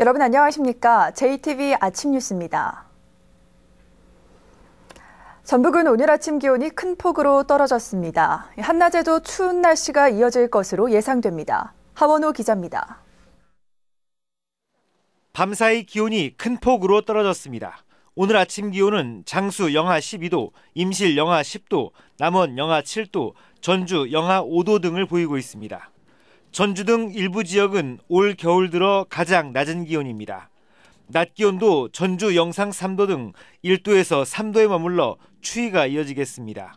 여러분 안녕하십니까? JTV 아침 뉴스입니다. 전북은 오늘 아침 기온이 큰 폭으로 떨어졌습니다. 한낮에도 추운 날씨가 이어질 것으로 예상됩니다. 하원호 기자입니다. 밤사이 기온이 큰 폭으로 떨어졌습니다. 오늘 아침 기온은 장수 영하 12도, 임실 영하 10도, 남원 영하 7도, 전주 영하 5도 등을 보이고 있습니다. 전주 등 일부 지역은 올 겨울 들어 가장 낮은 기온입니다. 낮 기온도 전주 영상 3도 등 1도에서 3도에 머물러 추위가 이어지겠습니다.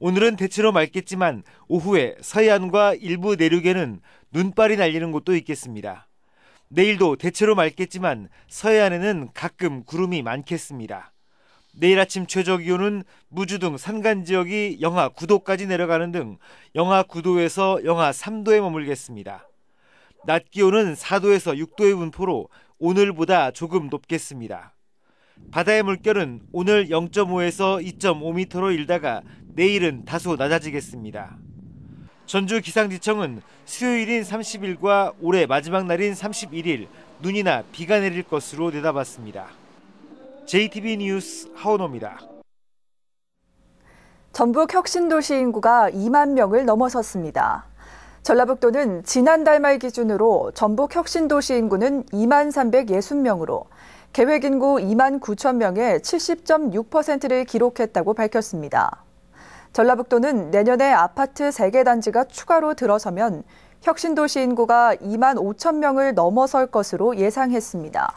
오늘은 대체로 맑겠지만 오후에 서해안과 일부 내륙에는 눈발이 날리는 곳도 있겠습니다. 내일도 대체로 맑겠지만 서해안에는 가끔 구름이 많겠습니다. 내일 아침 최저 기온은 무주 등 산간 지역이 영하 9도까지 내려가는 등 영하 9도에서 영하 3도에 머물겠습니다. 낮 기온은 4도에서 6도의 분포로 오늘보다 조금 높겠습니다. 바다의 물결은 오늘 0.5에서 2.5m로 일다가 내일은 다소 낮아지겠습니다. 전주 기상지청은 수요일인 30일과 올해 마지막 날인 31일 눈이나 비가 내릴 것으로 내다봤습니다. j t b 뉴스 하원호입니다. 전북 혁신도시 인구가 2만 명을 넘어섰습니다. 전라북도는 지난달 말 기준으로 전북 혁신도시 인구는 2만 360명으로 계획 인구 2만 9천 명의 70.6%를 기록했다고 밝혔습니다. 전라북도는 내년에 아파트 3개 단지가 추가로 들어서면 혁신도시 인구가 2만 5천 명을 넘어설 것으로 예상했습니다.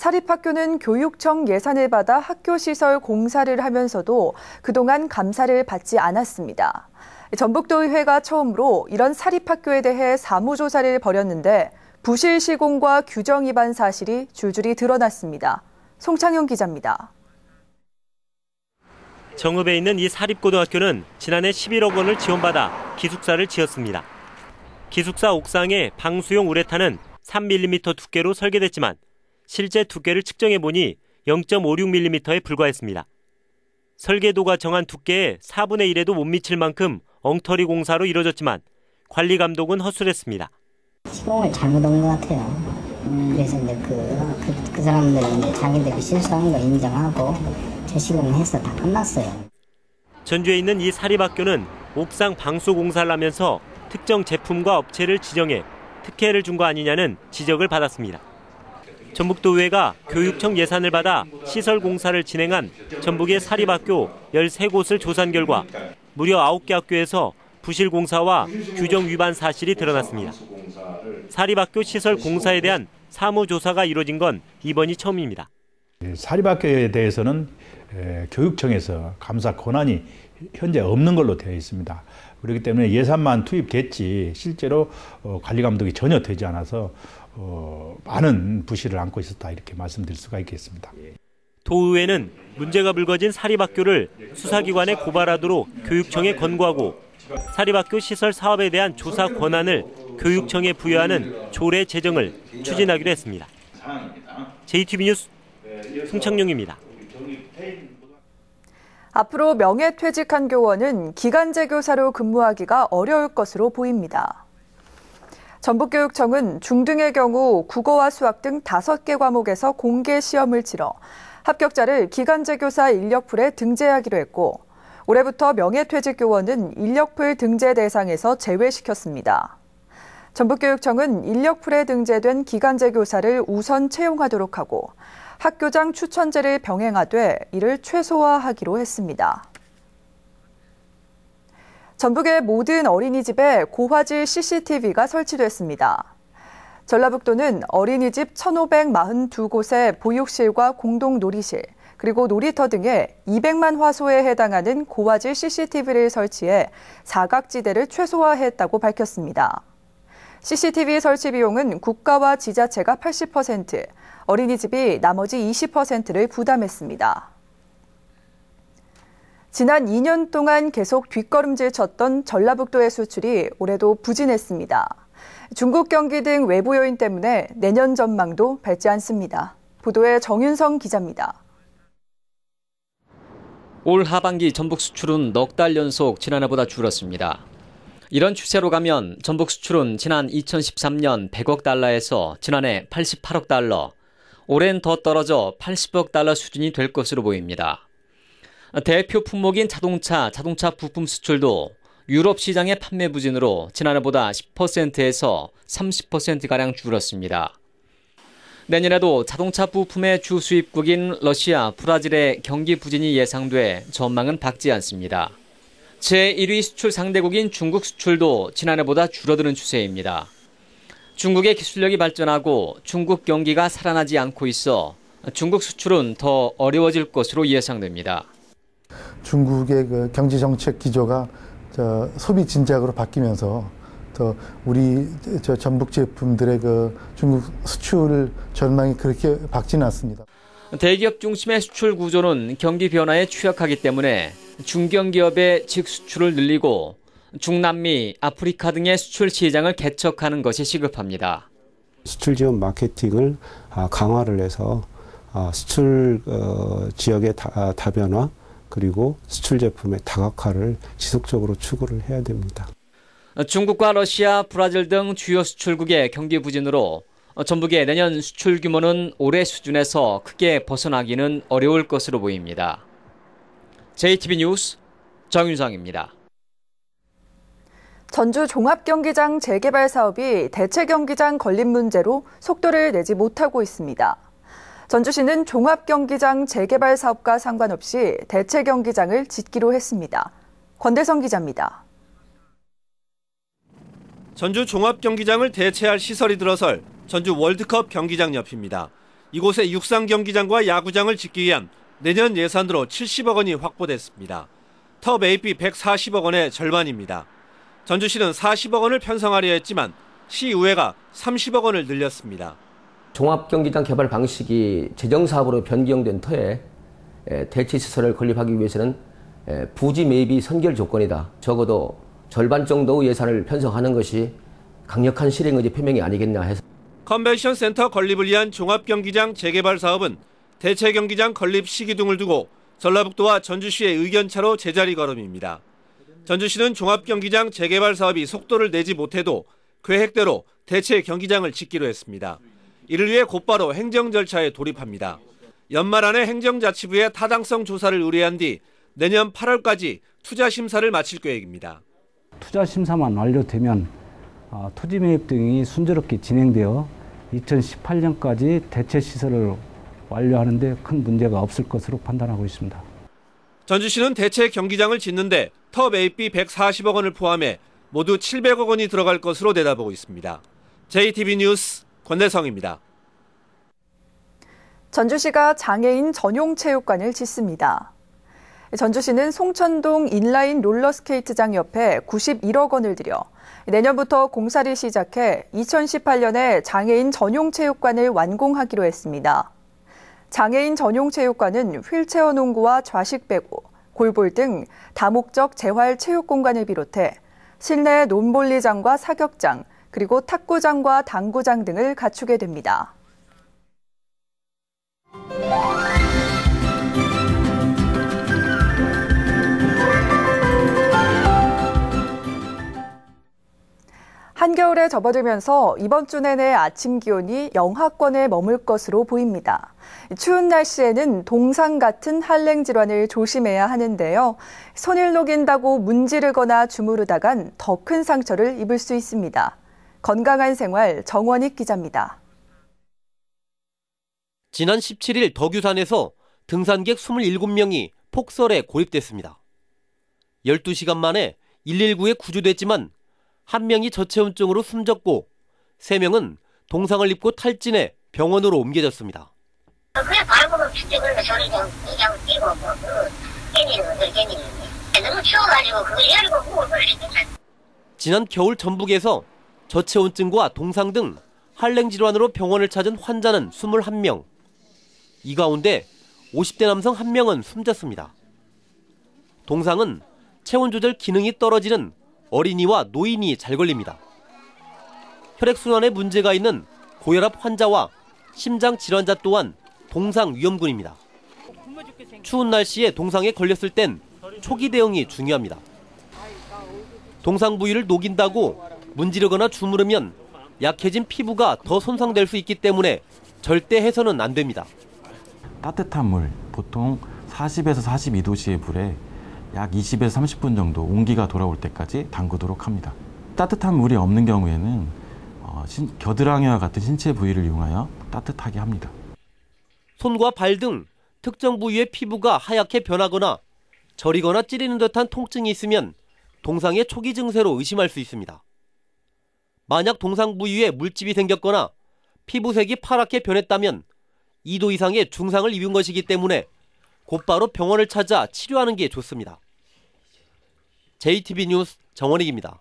사립학교는 교육청 예산을 받아 학교 시설 공사를 하면서도 그동안 감사를 받지 않았습니다. 전북도의회가 처음으로 이런 사립학교에 대해 사무조사를 벌였는데 부실 시공과 규정 위반 사실이 줄줄이 드러났습니다. 송창용 기자입니다. 정읍에 있는 이 사립고등학교는 지난해 11억 원을 지원받아 기숙사를 지었습니다. 기숙사 옥상에 방수용 우레탄은 3mm 두께로 설계됐지만 실제 두께를 측정해 보니 0.56mm에 불과했습니다. 설계도가 정한 두께의 4분의 1에도 못 미칠 만큼 엉터리 공사로 이뤄졌지만 관리 감독은 허술했습니다. 시공을 잘못 온것 같아요. 음, 그래서 이제 그, 그, 그 사람들이 이제 자기들이 실수한 거 인정하고 재시공해서 다 끝났어요. 전주에 있는 이 사립학교는 옥상 방수 공사를 하면서 특정 제품과 업체를 지정해 특혜를 준 거 아니냐는 지적을 받았습니다. 전북도의회가 교육청 예산을 받아 시설 공사를 진행한 전북의 사립학교 13곳을 조사한 결과 무려 9개 학교에서 부실 공사와 규정 위반 사실이 드러났습니다. 사립학교 시설 공사에 대한 사무조사가 이루어진 건 이번이 처음입니다. 사립학교에 대해서는 교육청에서 감사 권한이 현재 없는 걸로 되어 있습니다. 그렇기 때문에 예산만 투입됐지 실제로 어, 관리 감독이 전혀 되지 않아서 어, 많은 부실을 안고 있었다 이렇게 말씀드릴 수가 있겠습니다. 예. 도의회는 문제가 불거진 사립학교를 수사기관에 고발하도록 교육청에 권고하고 사립학교 시설 사업에 대한 조사 권한을 교육청에 부여하는 조례 제정을 추진하기로 했습니다. JTB 뉴스 송창용입니다. 앞으로 명예퇴직한 교원은 기간제 교사로 근무하기가 어려울 것으로 보입니다. 전북교육청은 중등의 경우 국어와 수학 등 5개 과목에서 공개 시험을 치러 합격자를 기간제 교사 인력풀에 등재하기로 했고 올해부터 명예퇴직 교원은 인력풀 등재 대상에서 제외시켰습니다. 전북교육청은 인력풀에 등재된 기간제 교사를 우선 채용하도록 하고 학교장 추천제를 병행하되 이를 최소화하기로 했습니다. 전북의 모든 어린이집에 고화질 CCTV가 설치됐습니다. 전라북도는 어린이집 1 5 4 2곳의 보육실과 공동 놀이실, 그리고 놀이터 등에 200만 화소에 해당하는 고화질 CCTV를 설치해 사각지대를 최소화했다고 밝혔습니다. CCTV 설치 비용은 국가와 지자체가 80%, 어린이집이 나머지 20%를 부담했습니다. 지난 2년 동안 계속 뒷걸음질 쳤던 전라북도의 수출이 올해도 부진했습니다. 중국 경기 등 외부 요인 때문에 내년 전망도 밝지 않습니다. 보도에 정윤성 기자입니다. 올 하반기 전북 수출은 넉 달 연속 지난해보다 줄었습니다. 이런 추세로 가면 전북 수출은 지난 2013년 100억 달러에서 지난해 88억 달러, 올해는 더 떨어져 80억 달러 수준이 될 것으로 보입니다. 대표 품목인 자동차, 자동차 부품 수출도 유럽 시장의 판매 부진으로 지난해보다 10%에서 30%가량 줄었습니다. 내년에도 자동차 부품의 주 수입국인 러시아, 브라질의 경기 부진이 예상돼 전망은 밝지 않습니다. 제1위 수출 상대국인 중국 수출도 지난해보다 줄어드는 추세입니다. 중국의 기술력이 발전하고 중국 경기가 살아나지 않고 있어 중국 수출은 더 어려워질 것으로 예상됩니다. 중국의 그 경제 정책 기조가 저 소비 진작으로 바뀌면서 또 우리 저 전북 제품들의 그 중국 수출 전망이 그렇게 밝진 않습니다. 대기업 중심의 수출 구조는 경기 변화에 취약하기 때문에 중견기업의 직수출을 늘리고 중남미, 아프리카 등의 수출 시장을 개척하는 것이 시급합니다. 수출 지원 마케팅을 아, 강화를 해서 아, 수출 어, 지역의 아, 다변화 그리고 수출 제품의 다각화를 지속적으로 추구를 해야 됩니다. 중국과 러시아, 브라질 등 주요 수출국의 경기 부진으로 전북의 내년 수출 규모는 올해 수준에서 크게 벗어나기는 어려울 것으로 보입니다. JTB 뉴스 정윤상입니다. 전주 종합경기장 재개발 사업이 대체 경기장 건립 문제로 속도를 내지 못하고 있습니다. 전주시는 종합경기장 재개발 사업과 상관없이 대체 경기장을 짓기로 했습니다. 권대성 기자입니다. 전주 종합경기장을 대체할 시설이 들어설 전주 월드컵 경기장 옆입니다. 이곳에 육상 경기장과 야구장을 짓기 위한 내년 예산으로 70억 원이 확보됐습니다. 터 AP 140억 원의 절반입니다. 전주시는 40억 원을 편성하려 했지만 시의회가 30억 원을 늘렸습니다. 종합경기장 개발 방식이 재정사업으로 변경된 터에 대체시설을 건립하기 위해서는 부지 매입이 선결 조건이다. 적어도 절반 정도 예산을 편성하는 것이 강력한 실행 의지 표명이 아니겠냐 해서 컨벤션 센터 건립을 위한 종합경기장 재개발 사업은 대체경기장 건립 시기 등을 두고 전라북도와 전주시의 의견차로 제자리 걸음입니다. 전주시는 종합경기장 재개발 사업이 속도를 내지 못해도 계획대로 대체 경기장을 짓기로 했습니다. 이를 위해 곧바로 행정 절차에 돌입합니다. 연말 안에 행정자치부에 타당성 조사를 의뢰한 뒤 내년 8월까지 투자 심사를 마칠 계획입니다. 투자 심사만 완료되면 어, 토지 매입 등이 순조롭게 진행되어 2018년까지 대체 시설을 완료하는데 큰 문제가 없을 것으로 판단하고 있습니다. 전주시는 대체 경기장을 짓는데 터 매입비 140억 원을 포함해 모두 700억 원이 들어갈 것으로 내다보고 있습니다. JTB 뉴스 권대성입니다. 전주시가 장애인 전용 체육관을 짓습니다. 전주시는 송천동 인라인 롤러스케이트장 옆에 91억 원을 들여 내년부터 공사를 시작해 2018년에 장애인 전용 체육관을 완공하기로 했습니다. 장애인 전용 체육관은 휠체어 농구와 좌식 배구, 골볼 등 다목적 재활 체육 공간을 비롯해 실내 논볼리장과 사격장, 그리고 탁구장과 당구장 등을 갖추게 됩니다. 한겨울에 접어들면서 이번 주 내내 아침 기온이 영하권에 머물 것으로 보입니다. 추운 날씨에는 동상 같은 한랭 질환을 조심해야 하는데요. 손을 녹인다고 문지르거나 주무르다간 더 큰 상처를 입을 수 있습니다. 건강한 생활 정원익 기자입니다. 지난 17일 덕유산에서 등산객 27명이 폭설에 고립됐습니다. 12시간 만에 119에 구조됐지만 한 명이 저체온증으로 숨졌고 세 명은 동상을 입고 탈진해 병원으로 옮겨졌습니다. 그냥 발목을 빗대고 저리 그냥 뛰고 뭐 견디는 건데 견는 너무 추워가지고 그걸 열고 목을 걸리니까 지난 겨울 전북에서 저체온증과 동상 등 한랭 질환으로 병원을 찾은 환자는 21명. 이 가운데 50대 남성 1명은 숨졌습니다. 동상은 체온 조절 기능이 떨어지는 어린이와 노인이 잘 걸립니다. 혈액순환에 문제가 있는 고혈압 환자와 심장 질환자 또한 동상 위험군입니다. 추운 날씨에 동상에 걸렸을 땐 초기 대응이 중요합니다. 동상 부위를 녹인다고 문지르거나 주무르면 약해진 피부가 더 손상될 수 있기 때문에 절대 해서는 안 됩니다. 따뜻한 물, 보통 40에서 42도씨의 불에 약 20에서 30분 정도 온기가 돌아올 때까지 담그도록 합니다. 따뜻한 물이 없는 경우에는 어, 신, 겨드랑이와 같은 신체 부위를 이용하여 따뜻하게 합니다. 손과 발 등 특정 부위의 피부가 하얗게 변하거나 저리거나 찌르는 듯한 통증이 있으면 동상의 초기 증세로 의심할 수 있습니다. 만약 동상 부위에 물집이 생겼거나 피부색이 파랗게 변했다면 2도 이상의 중상을 입은 것이기 때문에 곧바로 병원을 찾아 치료하는 게 좋습니다. JTB 뉴스 정원익입니다.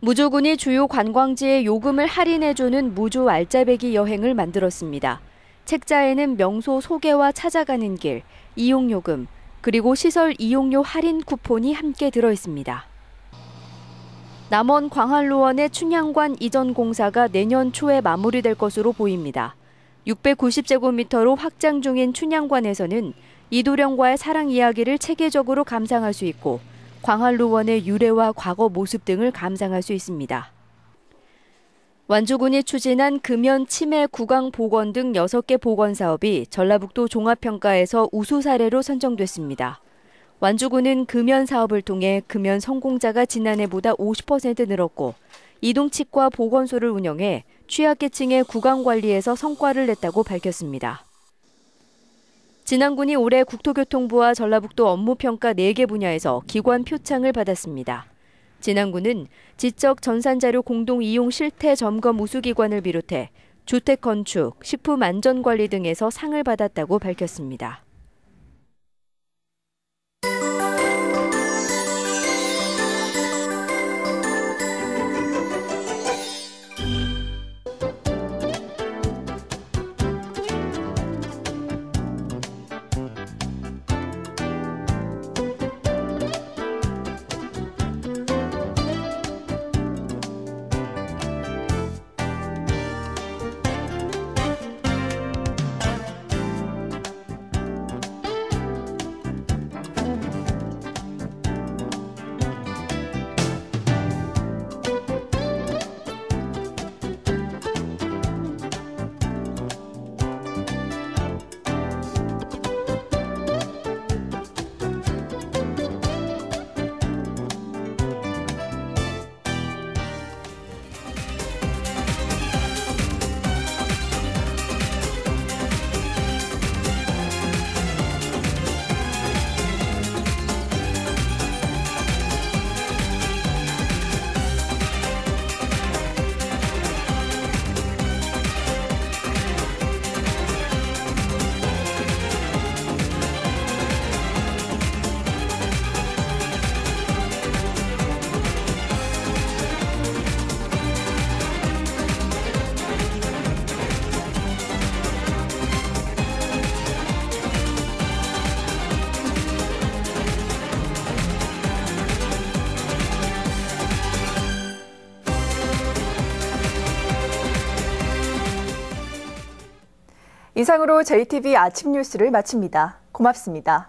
무조군이 주요 관광지에 요금을 할인해주는 무조 알짜배기 여행을 만들었습니다. 책자에는 명소 소개와 찾아가는 길, 이용요금, 그리고 시설 이용료 할인 쿠폰이 함께 들어 있습니다. 남원 광한루원의 춘향관 이전 공사가 내년 초에 마무리될 것으로 보입니다. 690제곱미터로 확장 중인 춘향관에서는 이도령과의 사랑 이야기를 체계적으로 감상할 수 있고 광한루원의 유래와 과거 모습 등을 감상할 수 있습니다. 완주군이 추진한 금연 치매 구강 보건 등 6개 보건 사업이 전라북도 종합평가에서 우수 사례로 선정됐습니다. 완주군은 금연 사업을 통해 금연 성공자가 지난해보다 50% 늘었고 이동치과 보건소를 운영해 취약계층의 구강 관리에서 성과를 냈다고 밝혔습니다. 진안군이 올해 국토교통부와 전라북도 업무평가 4개 분야에서 기관 표창을 받았습니다. 진안군은 지적 전산자료 공동 이용 실태 점검 우수기관을 비롯해 주택 건축, 식품 안전관리 등에서 상을 받았다고 밝혔습니다. 이상으로 JTB 아침 뉴스를 마칩니다. 고맙습니다.